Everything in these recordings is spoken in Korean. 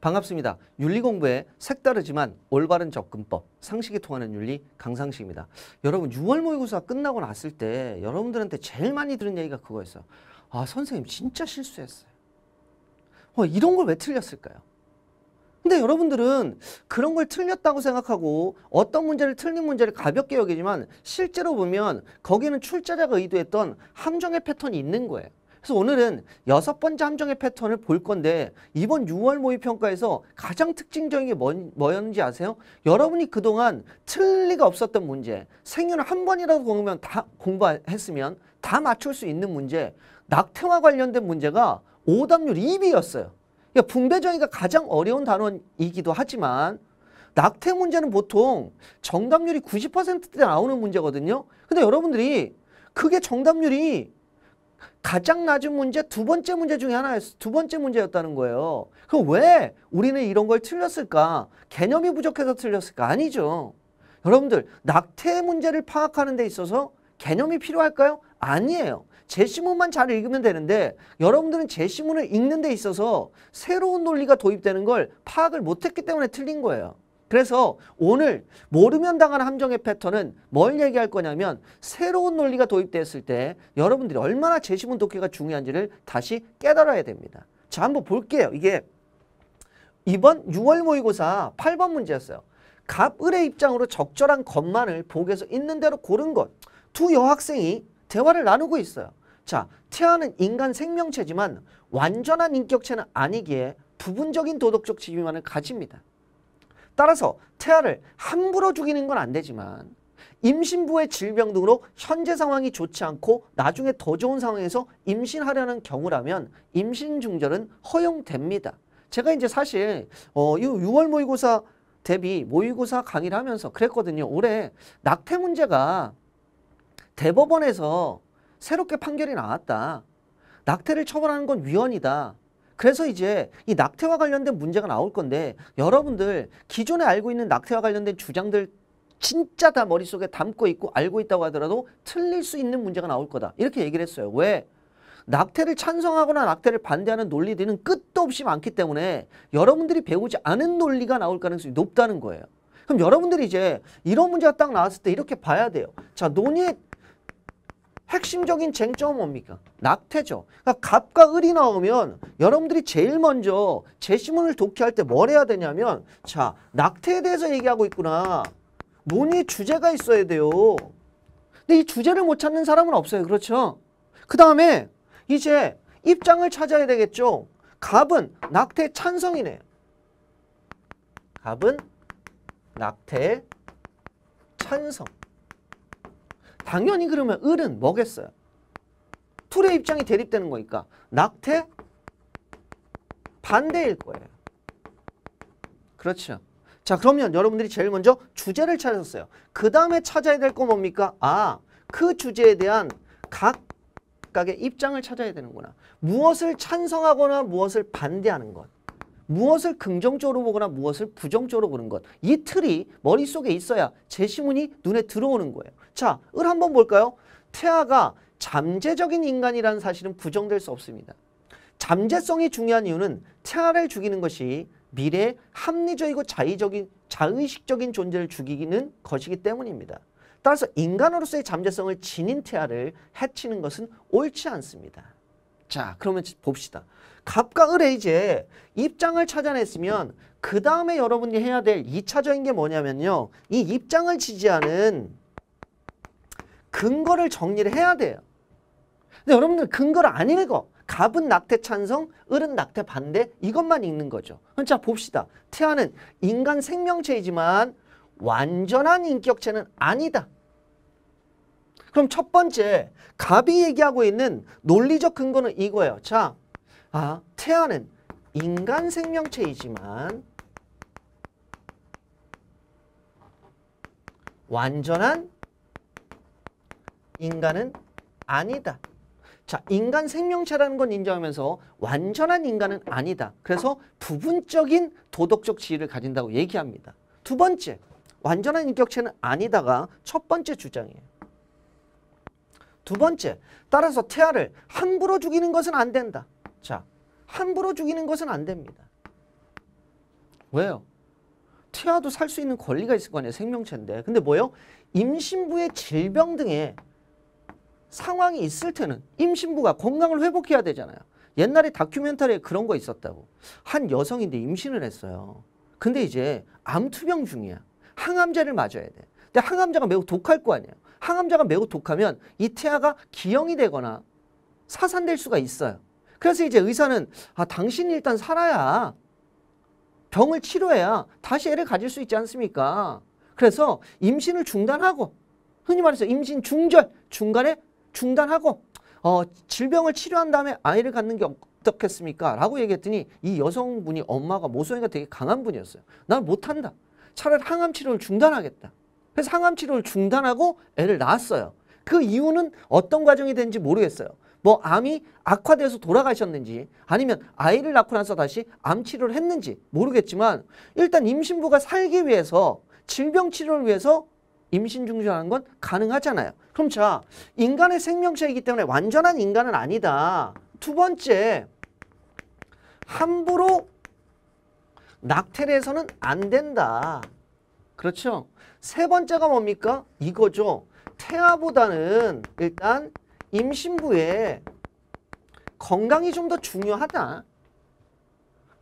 반갑습니다. 윤리 공부에 색다르지만 올바른 접근법, 상식이 통하는 윤리 강상식입니다. 여러분 6월 모의고사 끝나고 났을 때 여러분들한테 제일 많이 들은 얘기가 그거였어요. 아 선생님 진짜 실수했어요. 어, 이런 걸 왜 틀렸을까요? 근데 여러분들은 그런 걸 틀렸다고 생각하고 어떤 문제를 틀린 문제를 가볍게 여기지만 실제로 보면 거기는 출제자가 의도했던 함정의 패턴이 있는 거예요. 그래서 오늘은 여섯 번째 함정의 패턴을 볼 건데 이번 6월 모의평가에서 가장 특징적인 게 뭐, 뭐였는지 아세요? 여러분이 그동안 틀 리가 없었던 문제 생윤을 한 번이라도 공부하면 다 공부했으면 다 맞출 수 있는 문제 낙태와 관련된 문제가 오답률 2위였어요. 그러니까 분배정의가 가장 어려운 단원이기도 하지만 낙태 문제는 보통 정답률이 90%대 나오는 문제거든요. 근데 여러분들이 그게 정답률이 가장 낮은 문제 두 번째 문제 중에 하나였어. 두 번째 문제였다는 거예요. 그럼 왜 우리는 이런 걸 틀렸을까? 개념이 부족해서 틀렸을까? 아니죠. 여러분들 낙태 문제를 파악하는 데 있어서 개념이 필요할까요? 아니에요. 제시문만 잘 읽으면 되는데 여러분들은 제시문을 읽는 데 있어서 새로운 논리가 도입되는 걸 파악을 못했기 때문에 틀린 거예요. 그래서 오늘 모르면 당한 함정의 패턴은 뭘 얘기할 거냐면 새로운 논리가 도입됐을 때 여러분들이 얼마나 제시문 독해가 중요한지를 다시 깨달아야 됩니다. 자 한번 볼게요. 이게 이번 6월 모의고사 8번 문제였어요. 갑을의 입장으로 적절한 것만을 보기에서 있는 대로 고른 것. 두 여학생이 대화를 나누고 있어요. 자, 태아는 인간 생명체지만 완전한 인격체는 아니기에 부분적인 도덕적 지위만을 가집니다. 따라서 태아를 함부로 죽이는 건 안 되지만 임신부의 질병 등으로 현재 상황이 좋지 않고 나중에 더 좋은 상황에서 임신하려는 경우라면 임신 중절은 허용됩니다. 제가 이제 사실 어, 6월 모의고사 대비 모의고사 강의를 하면서 그랬거든요. 올해 낙태 문제가 대법원에서 새롭게 판결이 나왔다. 낙태를 처벌하는 건 위헌이다. 그래서 이제 이 낙태와 관련된 문제가 나올 건데 여러분들 기존에 알고 있는 낙태와 관련된 주장들 진짜 다 머릿속에 담고 있고 알고 있다고 하더라도 틀릴 수 있는 문제가 나올 거다. 이렇게 얘기를 했어요. 왜? 낙태를 찬성하거나 낙태를 반대하는 논리들은 끝도 없이 많기 때문에 여러분들이 배우지 않은 논리가 나올 가능성이 높다는 거예요. 그럼 여러분들이 이제 이런 문제가 딱 나왔을 때 이렇게 봐야 돼요. 자, 논의 핵심적인 쟁점은 뭡니까? 낙태죠. 그러니까 갑과 을이 나오면 여러분들이 제일 먼저 제시문을 독해할 때 뭘 해야 되냐면 자 낙태에 대해서 얘기하고 있구나. 논의 주제가 있어야 돼요. 근데 이 주제를 못 찾는 사람은 없어요. 그렇죠? 그 다음에 이제 입장을 찾아야 되겠죠. 갑은 낙태 찬성이네 갑은 낙태 찬성. 당연히 그러면 을은 뭐겠어요? 툴의 입장이 대립되는 거니까 낙태 반대일 거예요. 그렇죠. 자 그러면 여러분들이 제일 먼저 주제를 찾았어요. 그 다음에 찾아야 될 거 뭡니까? 아, 그 주제에 대한 각각의 입장을 찾아야 되는구나. 무엇을 찬성하거나 무엇을 반대하는 것. 무엇을 긍정적으로 보거나 무엇을 부정적으로 보는 것. 이 틀이 머릿속에 있어야 제시문이 눈에 들어오는 거예요. 자, 을 한번 볼까요? 태아가 잠재적인 인간이라는 사실은 부정될 수 없습니다. 잠재성이 중요한 이유는 태아를 죽이는 것이 미래의 합리적이고 자의적인, 자의식적인 존재를 죽이는 것이기 때문입니다. 따라서 인간으로서의 잠재성을 지닌 태아를 해치는 것은 옳지 않습니다. 자, 그러면 봅시다. 갑과 을의 이제 입장을 찾아냈으면 그 다음에 여러분이 해야 될 2차적인 게 뭐냐면요. 이 입장을 지지하는 근거를 정리를 해야 돼요. 근데 여러분들 근거를 안 읽어. 갑은 낙태 찬성, 을은 낙태 반대 이것만 읽는 거죠. 자 봅시다. 태아는 인간 생명체이지만 완전한 인격체는 아니다. 그럼 첫 번째 갑이 얘기하고 있는 논리적 근거는 이거예요. 자 아, 태아는 인간 생명체이지만 완전한 인간은 아니다. 자, 인간 생명체라는 건 인정하면서 완전한 인간은 아니다. 그래서 부분적인 도덕적 지위를 가진다고 얘기합니다. 두 번째, 완전한 인격체는 아니다가 첫 번째 주장이에요. 두 번째, 따라서 태아를 함부로 죽이는 것은 안 된다. 자, 함부로 죽이는 것은 안 됩니다. 왜요? 태아도 살 수 있는 권리가 있을 거 아니에요. 생명체인데. 근데 뭐요? 임신부의 질병 등의 상황이 있을 때는 임신부가 건강을 회복해야 되잖아요. 옛날에 다큐멘터리에 그런 거 있었다고. 한 여성인데 임신을 했어요. 근데 이제 암투병 중이야. 항암제를 맞아야 돼. 근데 항암제가 매우 독할 거 아니에요. 항암제가 매우 독하면 이 태아가 기형이 되거나 사산될 수가 있어요. 그래서 이제 의사는 아, 당신이 일단 살아야 병을 치료해야 다시 애를 가질 수 있지 않습니까? 그래서 임신을 중단하고 흔히 말해서 임신 중절 중간에 중단하고 어, 질병을 치료한 다음에 아이를 갖는 게 어떻겠습니까? 라고 얘기했더니 이 여성분이 엄마가 모성애가 되게 강한 분이었어요. 난 못한다. 차라리 항암 치료를 중단하겠다. 그래서 항암 치료를 중단하고 애를 낳았어요. 그 이유는 어떤 과정이 된지 모르겠어요. 뭐 암이 악화돼서 돌아가셨는지 아니면 아이를 낳고 나서 다시 암 치료를 했는지 모르겠지만 일단 임신부가 살기 위해서 질병 치료를 위해서 임신 중지하는건 가능하잖아요. 그럼 자 인간의 생명체이기 때문에 완전한 인간은 아니다. 두 번째 함부로 낙태를 해서는 안 된다. 그렇죠? 세 번째가 뭡니까? 이거죠. 태아보다는 일단 임신부의 건강이 좀 더 중요하다.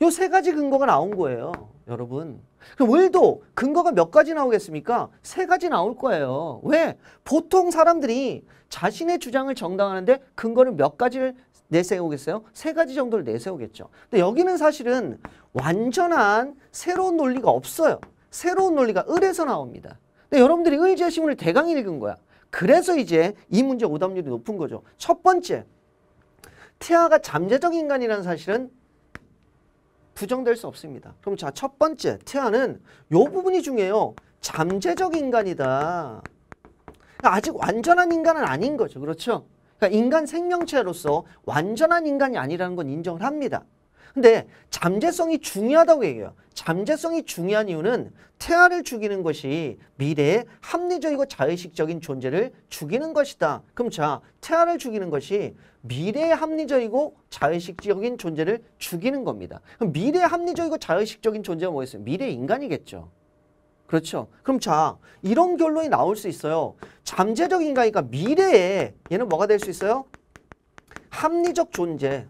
요 세 가지 근거가 나온 거예요. 여러분. 그럼 오도 근거가 몇 가지 나오겠습니까? 세 가지 나올 거예요. 왜? 보통 사람들이 자신의 주장을 정당하는데 근거를 몇 가지를 내세우겠어요? 세 가지 정도를 내세우겠죠. 근데 여기는 사실은 완전한 새로운 논리가 없어요. 새로운 논리가 을에서 나옵니다. 근데 여러분들이 을지하 신문을 대강 읽은 거야. 그래서 이제 이 문제 오답률이 높은 거죠. 첫 번째, 태아가 잠재적 인간이라는 사실은 부정될 수 없습니다. 그럼 자, 첫 번째, 태아는 요 부분이 중요해요. 잠재적 인간이다. 그러니까 아직 완전한 인간은 아닌 거죠. 그렇죠? 그러니까 인간 생명체로서 완전한 인간이 아니라는 건 인정을 합니다. 근데 잠재성이 중요하다고 얘기해요. 잠재성이 중요한 이유는 태아를 죽이는 것이 미래의 합리적이고 자의식적인 존재를 죽이는 것이다. 그럼 자, 태아를 죽이는 것이 미래의 합리적이고 자의식적인 존재를 죽이는 겁니다. 그럼 미래의 합리적이고 자의식적인 존재가 뭐겠어요? 미래의 인간이겠죠. 그렇죠. 그럼 자, 이런 결론이 나올 수 있어요. 잠재적 인간이니까 미래에 얘는 뭐가 될 수 있어요? 합리적 존재.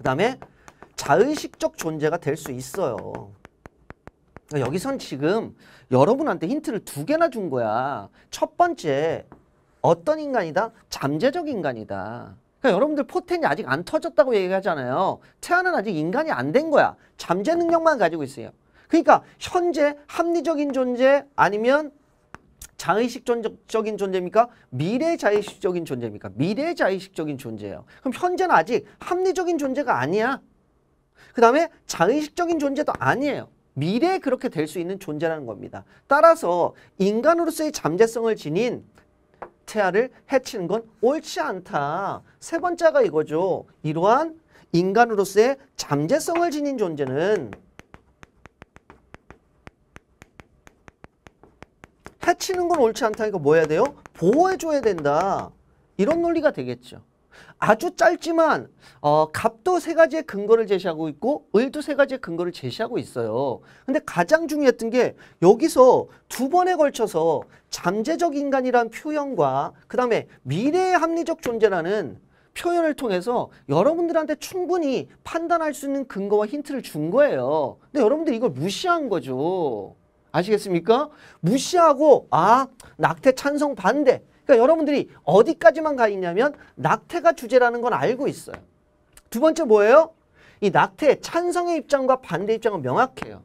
그 다음에 자의식적 존재가 될 수 있어요. 그러니까 여기선 지금 여러분한테 힌트를 두 개나 준 거야. 첫 번째, 어떤 인간이다? 잠재적 인간이다. 그러니까 여러분들 포텐이 아직 안 터졌다고 얘기하잖아요. 태아는 아직 인간이 안 된 거야. 잠재 능력만 가지고 있어요. 그러니까 현재 합리적인 존재 아니면 자의식적인 존재입니까? 미래 자의식적인 존재입니까? 미래 자의식적인 존재예요. 그럼 현재는 아직 합리적인 존재가 아니야. 그 다음에 자의식적인 존재도 아니에요. 미래에 그렇게 될 수 있는 존재라는 겁니다. 따라서 인간으로서의 잠재성을 지닌 태아를 해치는 건 옳지 않다. 세 번째가 이거죠. 이러한 인간으로서의 잠재성을 지닌 존재는 치는 건 옳지 않다니까 뭐 해야 돼요? 보호해줘야 된다. 이런 논리가 되겠죠. 아주 짧지만 어, 갑도 세 가지의 근거를 제시하고 있고 을도 세 가지의 근거를 제시하고 있어요. 근데 가장 중요했던 게 여기서 두 번에 걸쳐서 잠재적 인간이란 표현과 그 다음에 미래의 합리적 존재라는 표현을 통해서 여러분들한테 충분히 판단할 수 있는 근거와 힌트를 준 거예요. 근데 여러분들 이걸 무시한 거죠. 아시겠습니까? 무시하고 아 낙태 찬성 반대 그러니까 여러분들이 어디까지만 가 있냐면 낙태가 주제라는 건 알고 있어요 두 번째 뭐예요? 이 낙태 찬성의 입장과 반대 입장은 명확해요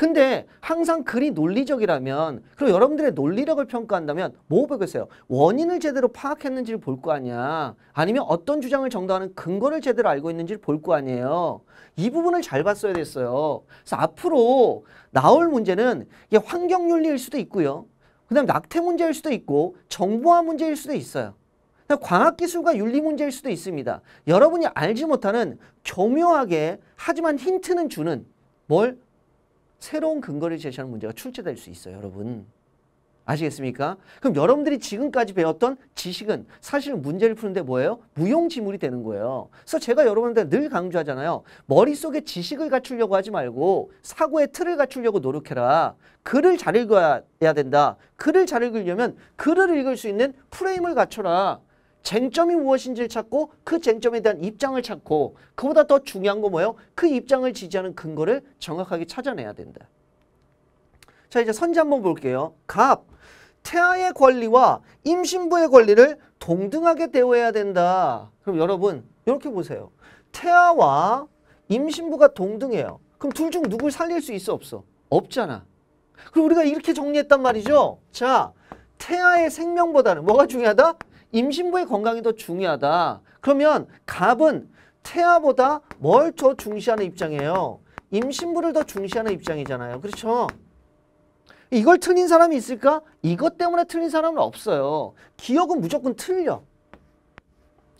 근데 항상 글이 논리적이라면 그리고 여러분들의 논리력을 평가한다면 뭐 보겠어요? 원인을 제대로 파악했는지를 볼 거 아니야. 아니면 어떤 주장을 정당하는 근거를 제대로 알고 있는지를 볼 거 아니에요. 이 부분을 잘 봤어야 됐어요. 그래서 앞으로 나올 문제는 이게 환경윤리일 수도 있고요. 그 다음 낙태 문제일 수도 있고 정보화 문제일 수도 있어요. 과학기술과 윤리 문제일 수도 있습니다. 여러분이 알지 못하는 교묘하게 하지만 힌트는 주는 뭘? 새로운 근거를 제시하는 문제가 출제될 수 있어요. 여러분. 아시겠습니까? 그럼 여러분들이 지금까지 배웠던 지식은 사실 문제를 푸는데 뭐예요? 무용지물이 되는 거예요. 그래서 제가 여러분한테 늘 강조하잖아요. 머릿속에 지식을 갖추려고 하지 말고 사고의 틀을 갖추려고 노력해라. 글을 잘 읽어야 된다. 글을 잘 읽으려면 글을 읽을 수 있는 프레임을 갖춰라. 쟁점이 무엇인지를 찾고 그 쟁점에 대한 입장을 찾고 그보다 더 중요한 거 뭐예요? 그 입장을 지지하는 근거를 정확하게 찾아내야 된다. 자 이제 선지 한번 볼게요. 갑. 태아의 권리와 임신부의 권리를 동등하게 대우해야 된다. 그럼 여러분 이렇게 보세요. 태아와 임신부가 동등해요. 그럼 둘 중 누굴 살릴 수 있어 없어? 없잖아. 그럼 우리가 이렇게 정리했단 말이죠. 자, 태아의 생명보다는 뭐가 중요하다? 임신부의 건강이 더 중요하다. 그러면 갑은 태아보다 뭘 더 중시하는 입장이에요? 임신부를 더 중시하는 입장이잖아요. 그렇죠? 이걸 틀린 사람이 있을까? 이것 때문에 틀린 사람은 없어요. 기억은 무조건 틀려.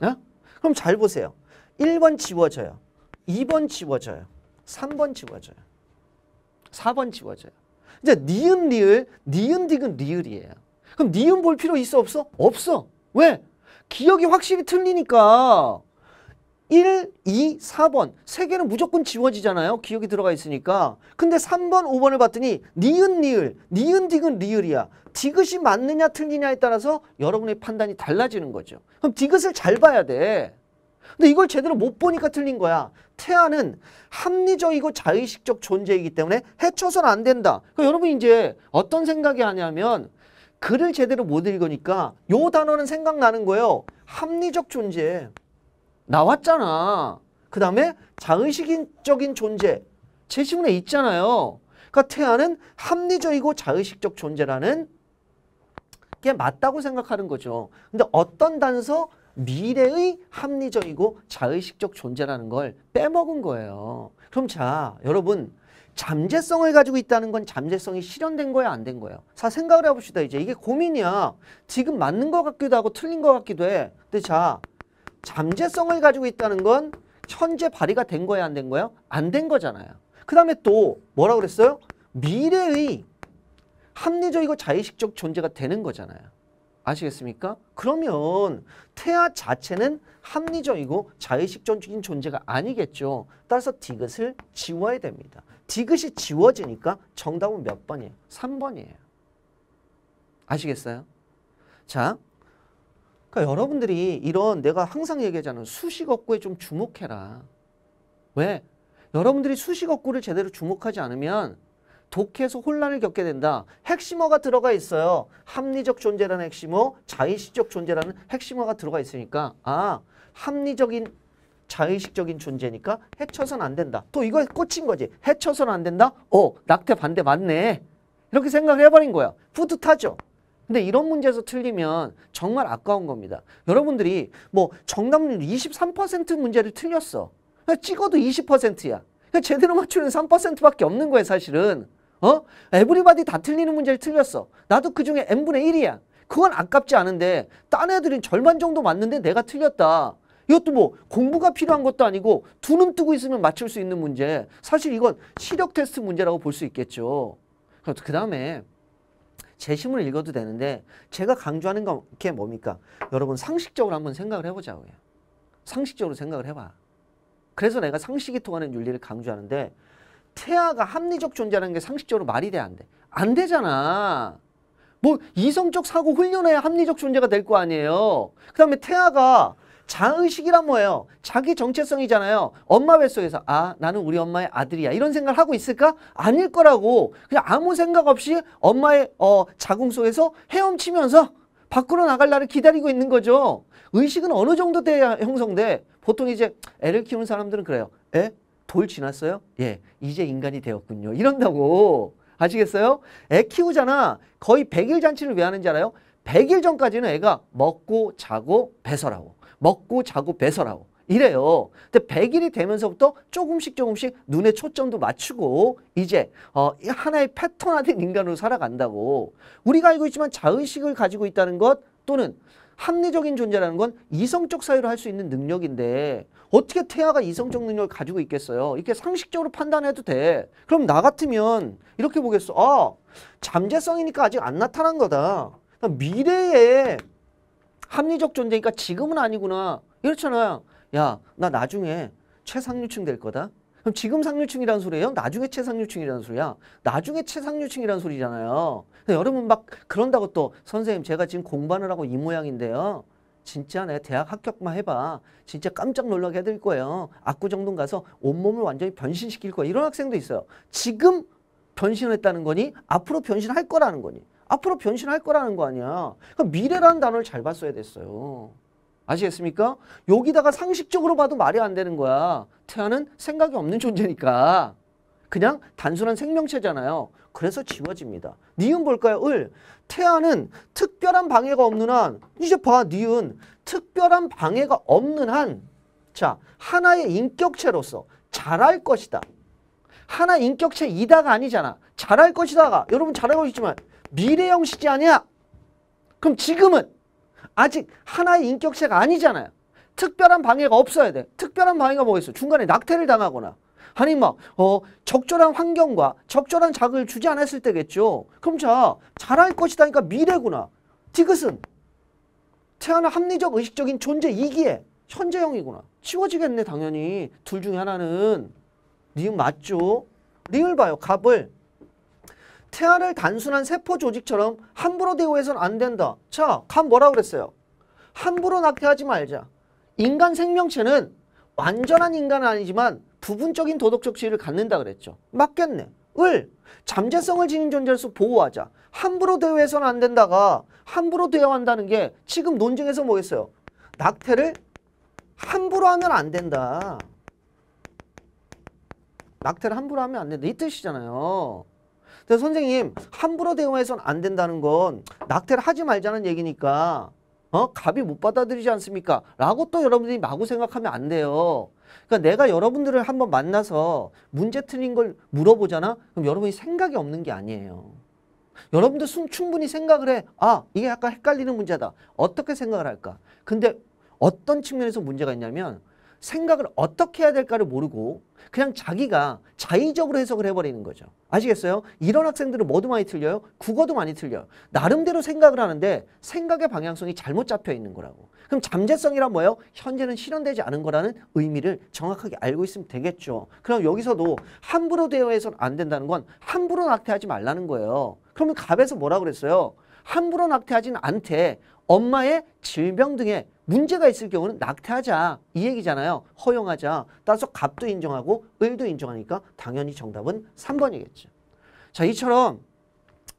네? 그럼 잘 보세요. 1번 지워져요. 2번 지워져요. 3번 지워져요. 4번 지워져요. 이제 니은 니을 니은 디귿 니을이에요 그럼 니은 볼 필요 있어 없어? 없어. 왜? 기억이 확실히 틀리니까 1, 2, 4번 세 개는 무조건 지워지잖아요. 기억이 들어가 있으니까. 근데 3번, 5번을 봤더니 니은, 니을, 니은, 디귿, 리을이야. 디귿이 맞느냐 틀리냐에 따라서 여러분의 판단이 달라지는 거죠. 그럼 디귿을 잘 봐야 돼. 근데 이걸 제대로 못 보니까 틀린 거야. 태아는 합리적이고 자의식적 존재이기 때문에 해쳐선 안 된다. 그러니까 여러분 이제 어떤 생각이 하냐면 글을 제대로 못 읽으니까 요 단어는 생각나는 거예요. 합리적 존재. 나왔잖아. 그 다음에 자의식적인 존재. 제시문에 있잖아요. 그러니까 태아는 합리적이고 자의식적 존재라는 게 맞다고 생각하는 거죠. 근데 어떤 단서? 미래의 합리적이고 자의식적 존재라는 걸 빼먹은 거예요. 그럼 자, 여러분 잠재성을 가지고 있다는 건 잠재성이 실현된 거야 안 된 거예요. 자 생각을 해봅시다 이제 이게 고민이야. 지금 맞는 것 같기도 하고 틀린 것 같기도 해. 근데 자 잠재성을 가지고 있다는 건 현재 발휘가 된 거야 안 된 거예요? 안된 거잖아요. 그 다음에 또 뭐라 그랬어요? 미래의 합리적이고 자의식적 존재가 되는 거잖아요. 아시겠습니까? 그러면 태아 자체는 합리적이고 자의식적인 존재가 아니겠죠. 따라서 디귿을 지워야 됩니다. 디귿이 지워지니까 정답은 몇 번이에요? 3번이에요. 아시겠어요? 자, 그러니까 여러분들이 이런 내가 항상 얘기하잖아 수식어구에 좀 주목해라. 왜? 여러분들이 수식어구를 제대로 주목하지 않으면 독해서 혼란을 겪게 된다. 핵심어가 들어가 있어요. 합리적 존재라는 핵심어, 자의식적 존재라는 핵심어가 들어가 있으니까 아, 합리적인 자의식적인 존재니까 해쳐선 안 된다. 또 이거에 꽂힌 거지. 해쳐선 안 된다? 어, 낙태 반대 맞네. 이렇게 생각을 해버린 거야. 뿌듯하죠. 근데 이런 문제에서 틀리면 정말 아까운 겁니다. 여러분들이 뭐 정답률 23% 문제를 틀렸어. 찍어도 20%야. 제대로 맞추는 3%밖에 없는 거예요, 사실은. 어? 에브리바디 다 틀리는 문제를 틀렸어. 나도 그중에 n분의 1이야. 그건 아깝지 않은데 딴 애들은 절반 정도 맞는데 내가 틀렸다. 이것도 뭐 공부가 필요한 것도 아니고 두 눈 뜨고 있으면 맞출 수 있는 문제. 사실 이건 시력 테스트 문제라고 볼 수 있겠죠. 그 그렇죠. 다음에 제시문을 읽어도 되는데 제가 강조하는 게 뭡니까? 여러분 상식적으로 한번 생각을 해보자고요. 상식적으로 생각을 해봐. 그래서 내가 상식이 통하는 윤리를 강조하는데 태아가 합리적 존재라는 게 상식적으로 말이 돼, 안 돼? 안 되잖아. 뭐 이성적 사고 훈련해야 합리적 존재가 될 거 아니에요. 그 다음에 태아가 자의식이란 뭐예요? 자기 정체성이잖아요. 엄마 뱃속에서 아 나는 우리 엄마의 아들이야 이런 생각을 하고 있을까? 아닐 거라고 그냥 아무 생각 없이 엄마의 어, 자궁 속에서 헤엄치면서 밖으로 나갈 날을 기다리고 있는 거죠. 의식은 어느 정도 돼야 형성돼? 보통 이제 애를 키우는 사람들은 그래요. 에? 돌 지났어요? 예, 이제 인간이 되었군요. 이런다고 아시겠어요? 애 키우잖아. 거의 100일 잔치를 왜 하는지 알아요? 100일 전까지는 애가 먹고 자고 배설하고 먹고 자고 배설하고 이래요. 근데 100일이 되면서부터 조금씩 조금씩 눈의 초점도 맞추고 이제 어, 하나의 패턴화된 인간으로 살아간다고 우리가 알고 있지만 자의식을 가지고 있다는 것 또는 합리적인 존재라는 건 이성적 사유로 할 수 있는 능력인데 어떻게 태아가 이성적 능력을 가지고 있겠어요? 이렇게 상식적으로 판단해도 돼. 그럼 나 같으면 이렇게 보겠어. 아, 잠재성이니까 아직 안 나타난 거다. 미래에 합리적 존재니까 지금은 아니구나. 이렇잖아요. 야, 나 나중에 최상류층 될 거다. 그럼 지금 상류층이란 소리예요? 나중에 최상류층이라는 소리야? 나중에 최상류층이라는 소리잖아요. 여러분 막 그런다고 또 선생님 제가 지금 공부하느라 고이 모양인데요. 진짜네 대학 합격만 해봐. 진짜 깜짝 놀라게 해드릴 거예요. 압구정동 가서 온몸을 완전히 변신시킬 거야. 이런 학생도 있어요. 지금 변신했다는 거니 앞으로 변신할 거라는 거니. 앞으로 변신할 거라는 거 아니야. 그럼 그러니까 미래라는 단어를 잘 봤어야 됐어요. 아시겠습니까? 여기다가 상식적으로 봐도 말이 안 되는 거야. 태아는 생각이 없는 존재니까. 그냥 단순한 생명체잖아요. 그래서 지워집니다. 니은 볼까요? 을. 태아는 특별한 방해가 없는 한 이제 봐 니은 특별한 방해가 없는 한 자, 하나의 인격체로서 잘할 것이다. 하나 인격체이다가 아니잖아. 잘할 것이다가 여러분 잘하고 있지만 미래형 시제 아니야? 그럼 지금은 아직 하나의 인격체가 아니잖아요. 특별한 방해가 없어야 돼. 특별한 방해가 뭐겠어? 중간에 낙태를 당하거나 아니 막 뭐, 어, 적절한 환경과 적절한 자극을 주지 않았을 때겠죠. 그럼 자 잘할 것이다니까 미래구나. 디귿은 태아는 합리적 의식적인 존재 이기에 현재형이구나. 치워지겠네 당연히. 둘 중에 하나는 니은 맞죠? 링을 봐요. 갑을. 태아를 단순한 세포 조직처럼 함부로 대우해서는 안 된다. 자, 칸 뭐라 그랬어요? 함부로 낙태하지 말자. 인간 생명체는 완전한 인간은 아니지만 부분적인 도덕적 지위를 갖는다 그랬죠. 맞겠네. 을 잠재성을 지닌 존재로서 보호하자. 함부로 대우해서는 안 된다가 함부로 대우한다는 게 지금 논쟁에서 뭐겠어요? 낙태를 함부로 하면 안 된다. 낙태를 함부로 하면 안 된다. 이 뜻이잖아요. 그래서 선생님 함부로 대응해서는 안 된다는 건 낙태를 하지 말자는 얘기니까 어 갑이 못 받아들이지 않습니까? 라고 또 여러분들이 마구 생각하면 안 돼요. 그러니까 내가 여러분들을 한번 만나서 문제 틀린 걸 물어보잖아? 그럼 여러분이 생각이 없는 게 아니에요. 여러분들 충분히 생각을 해. 아 이게 약간 헷갈리는 문제다. 어떻게 생각을 할까? 근데 어떤 측면에서 문제가 있냐면 생각을 어떻게 해야 될까를 모르고 그냥 자기가 자의적으로 해석을 해버리는 거죠. 아시겠어요? 이런 학생들은 뭐도 많이 틀려요? 국어도 많이 틀려요. 나름대로 생각을 하는데 생각의 방향성이 잘못 잡혀 있는 거라고. 그럼 잠재성이란 뭐예요? 현재는 실현되지 않은 거라는 의미를 정확하게 알고 있으면 되겠죠. 그럼 여기서도 함부로 대여해서는 안 된다는 건 함부로 낙태하지 말라는 거예요. 그러면 갑에서 뭐라 그랬어요? 함부로 낙태하지는 않대. 엄마의 질병 등에 문제가 있을 경우는 낙태하자 이 얘기잖아요. 허용하자. 따라서 값도 인정하고 을도 인정하니까 당연히 정답은 3번이겠죠. 자 이처럼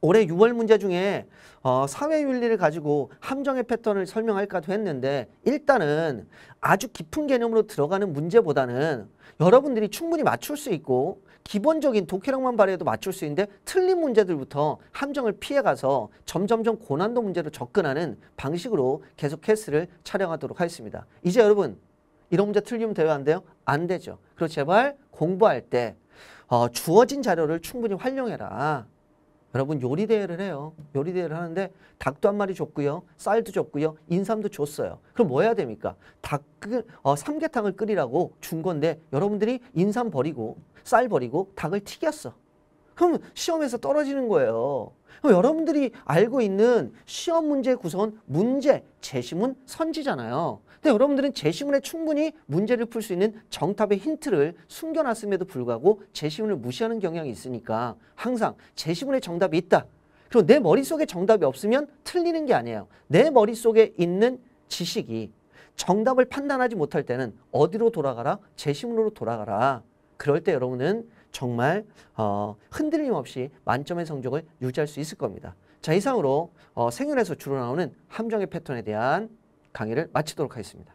올해 6월 문제 중에 어, 사회윤리를 가지고 함정의 패턴을 설명할까도 했는데 일단은 아주 깊은 개념으로 들어가는 문제보다는 여러분들이 충분히 맞출 수 있고 기본적인 독해력만 발휘해도 맞출 수 있는데 틀린 문제들부터 함정을 피해가서 점점점 고난도 문제로 접근하는 방식으로 계속 캐스를 촬영하도록 하겠습니다. 이제 여러분 이런 문제 틀리면 돼요? 안 돼요? 안 되죠. 그래서 제발 공부할 때 어, 주어진 자료를 충분히 활용해라. 여러분 요리 대회를 해요. 요리 대회를 하는데 닭도 한 마리 줬고요. 쌀도 줬고요. 인삼도 줬어요. 그럼 뭐 해야 됩니까? 닭 어, 삼계탕을 끓이라고 준 건데 여러분들이 인삼 버리고 쌀 버리고 닭을 튀겼어. 그럼 시험에서 떨어지는 거예요. 여러분들이 알고 있는 시험 문제 구성은 문제, 제시문, 선지잖아요. 근데 여러분들은 제시문에 충분히 문제를 풀 수 있는 정답의 힌트를 숨겨놨음에도 불구하고 제시문을 무시하는 경향이 있으니까 항상 제시문에 정답이 있다. 그리고 내 머릿속에 정답이 없으면 틀리는 게 아니에요. 내 머릿속에 있는 지식이 정답을 판단하지 못할 때는 어디로 돌아가라? 제시문으로 돌아가라. 그럴 때 여러분은 정말 어, 흔들림 없이 만점의 성적을 유지할 수 있을 겁니다. 자 이상으로 어, 생연에서 주로 나오는 함정의 패턴에 대한 강의를 마치도록 하겠습니다.